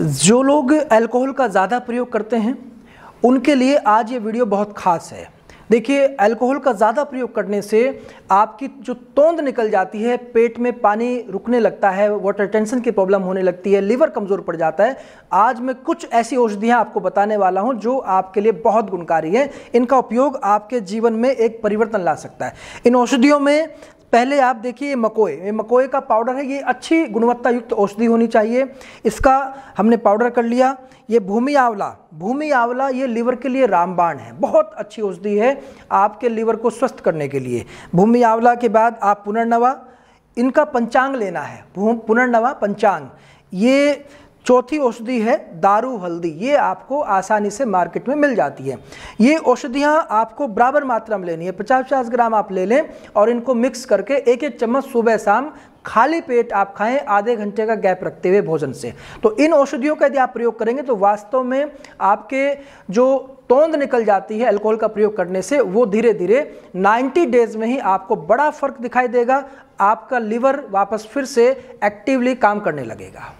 जो लोग अल्कोहल का ज़्यादा प्रयोग करते हैं उनके लिए आज ये वीडियो बहुत खास है देखिए अल्कोहल का ज़्यादा प्रयोग करने से आपकी जो तोंद निकल जाती है पेट में पानी रुकने लगता है वाटर टेंशन की प्रॉब्लम होने लगती है लीवर कमज़ोर पड़ जाता है आज मैं कुछ ऐसी औषधियाँ आपको बताने वाला हूँ जो आपके लिए बहुत गुणकारी हैं इनका उपयोग आपके जीवन में एक परिवर्तन ला सकता है इन औषधियों में पहले आप देखिए ये मकोए ये मकोए का पाउडर है ये अच्छी गुणवत्ता युक्त औषधि होनी चाहिए इसका हमने पाउडर कर लिया ये भूमि आंवला भूमि आंवला ये लीवर के लिए रामबाण है बहुत अच्छी औषधि है आपके लीवर को स्वस्थ करने के लिए भूमि आंवला के बाद आप पुनर्नवा इनका पंचांग लेना है पुनर्नवा पंचांग ये चौथी औषधि है दारू हल्दी ये आपको आसानी से मार्केट में मिल जाती है ये औषधियाँ आपको बराबर मात्रा में लेनी है पचास पचास ग्राम आप ले लें और इनको मिक्स करके एक एक चम्मच सुबह शाम खाली पेट आप खाएं आधे घंटे का गैप रखते हुए भोजन से तो इन औषधियों का यदि आप प्रयोग करेंगे तो वास्तव में आपके जो तोंद निकल जाती है अल्कोहल का प्रयोग करने से वो धीरे धीरे 90 डेज में ही आपको बड़ा फर्क दिखाई देगा आपका लीवर वापस फिर से एक्टिवली काम करने लगेगा